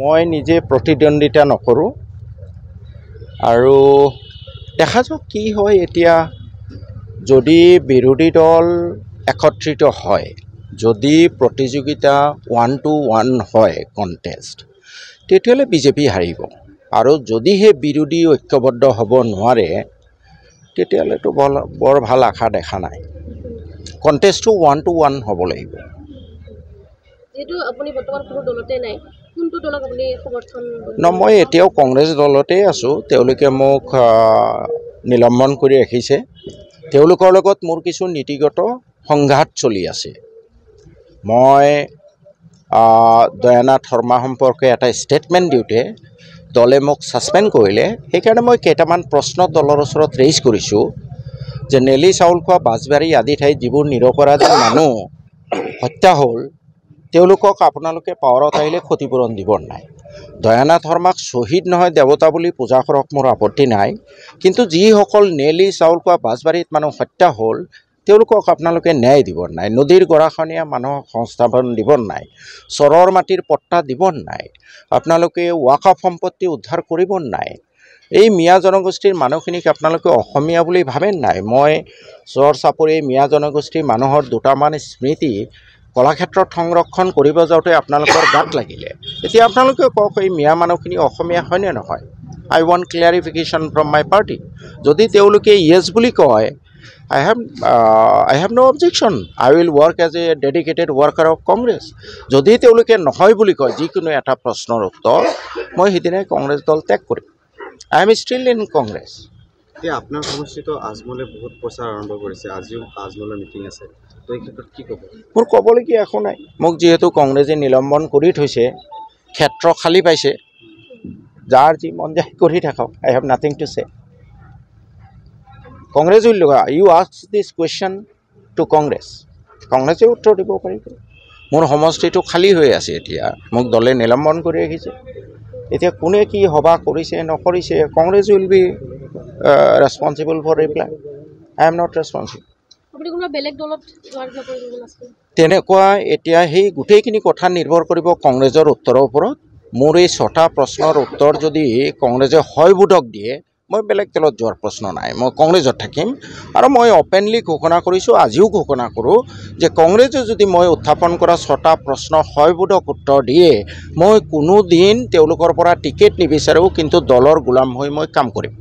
মই নিজে প্ৰতিদ্বন্দ্বিতা নকৰোঁ আৰু দেখা যাওক কি হয় এতিয়া যদি বিৰোধী দল একত্ৰিত হয় যদি প্ৰতিযোগিতা ওৱান টু ওৱান হয় কণ্টেষ্ট তেতিয়াহ'লে বিজেপি হাৰিব আৰু যদিহে বিৰোধী ঐক্যবদ্ধ হ'ব নোৱাৰে তেতিয়াহ'লেতো বৰ বৰ ভাল আশা দেখা নাই কণ্টেষ্টটো ওৱান টু ওৱান হ'ব লাগিব ন মই এতিয়াও কংগ্ৰেছ দলতেই আছোঁ তেওঁলোকে মোক নিলম্বন কৰি ৰাখিছে তেওঁলোকৰ লগত মোৰ কিছু নীতিগত সংঘাত চলি আছে মই দয়ানাথ শৰ্মা সম্পৰ্কে এটা ষ্টেটমেণ্ট দিওঁতে দলে মোক ছাছপেণ্ড কৰিলে সেইকাৰণে মই কেইটামান প্ৰশ্ন দলৰ ওচৰত ৰেইজ কৰিছোঁ যে নেলি চাউল খোৱা বাছবাৰী আদি ঠাইত যিবোৰ নিৰপৰাধী মানুহ হত্যা হ'ল তেওঁলোকক আপোনালোকে পাৱাৰত আহিলে ক্ষতিপূৰণ দিব নাই দয়ানাথ শৰ্মাক শ্বহীদ নহয় দেৱতা বুলি পূজা কৰক মোৰ আপত্তি নাই কিন্তু যিসকল নেলি চাউল কোৱা বাছবাৰীত মানুহ হত্যা হ'ল তেওঁলোকক আপোনালোকে ন্যায় দিব নাই নদীৰ গৰাখনীয়া মানুহক সংস্থাপন দিব নাই চৰৰ মাটিৰ পট্টা দিব নাই আপোনালোকে ৱাকাফ সম্পত্তি উদ্ধাৰ কৰিব নাই এই মিয়া জনগোষ্ঠীৰ মানুহখিনিক আপোনালোকে অসমীয়া বুলি ভাবে নাই মই চৰ চাপৰি মিয়া জনগোষ্ঠীৰ মানুহৰ দুটামান স্মৃতি কলাক্ষেত্ৰত সংৰক্ষণ কৰিব যাওঁতে আপোনালোকৰ গাত লাগিলে এতিয়া আপোনালোকে কওক এই মিয়া মানুহখিনি অসমীয়া হয়নে নহয় I want clarification from my party যদি তেওঁলোকে য়েছ বুলি কয় I have I have no' objection I will work as a dedicated worker of Congress যদি তেওঁলোকে নহয় বুলি কয় যিকোনো এটা প্ৰশ্নৰ উত্তৰ মই সেইদিনাই কংগ্ৰেছ দল ত্যাগ কৰিম I am still in Congress এতিয়া আপোনাৰ সমষ্টিটো আজমলে বহুত প্ৰচাৰ আৰম্ভ কৰিছে আজিও আজমলৰ মিটিং আছে মোৰ ক'বলগীয়া একো নাই মোক যিহেতু কংগ্ৰেছে নিলম্বন কৰি থৈছে ক্ষেত্ৰ খালী পাইছে যাৰ যি মন যায় কৰি থাকক আই হেভ নাথিং টু চে কংগ্ৰেছ বুলি লগা you ask this question to Congress কংগ্ৰেছে উত্তৰ দিব পাৰিব মোৰ সমষ্টিটো খালী হৈ আছে এতিয়া মোক দলে নিলম্বন কৰি ৰাখিছে এতিয়া কোনে কি সভা কৰিছে নকৰিছে Congress will be responsible for reply I am not responsible তেনেকুৱা এতিয়া সেই গোটেইখিনি কথা নিৰ্ভৰ কৰিব কংগ্ৰেছৰ উত্তৰৰ ওপৰত মোৰ এই ছটা প্ৰশ্নৰ উত্তৰ যদি কংগ্ৰেছে হয়বোধক দিয়ে মই বেলেগ তেলত যোৱাৰ প্ৰশ্ন নাই মই কংগ্ৰেছত থাকিম আৰু মই অপেনলি ঘোষণা কৰিছোঁ আজিও ঘোষণা কৰোঁ যে কংগ্ৰেছে যদি মই উত্থাপন কৰা ছটা প্ৰশ্ন হয়বোধক উত্তৰ দিয়ে মই কোনোদিন তেওঁলোকৰ পৰা টিকেট নিবিচাৰোঁ কিন্তু দলৰ গোলাম হৈ মই কাম কৰিম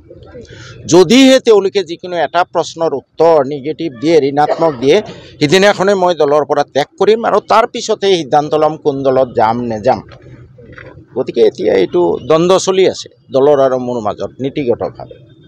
যদিহে তেওঁলোকে যিকোনো এটা প্ৰশ্নৰ উত্তৰ নিগেটিভ দিয়ে ঋণাত্মক দিয়ে সিদিনাখনে মই দলৰ পৰা ত্যাগ কৰিম আৰু তাৰপিছতে সিদ্ধান্ত ল'ম কোন দলত যাম নেযাম গতিকে এতিয়া এইটো দ্বন্দ্ব চলি আছে দলৰ আৰু মোৰ মাজত নীতিগতভাৱে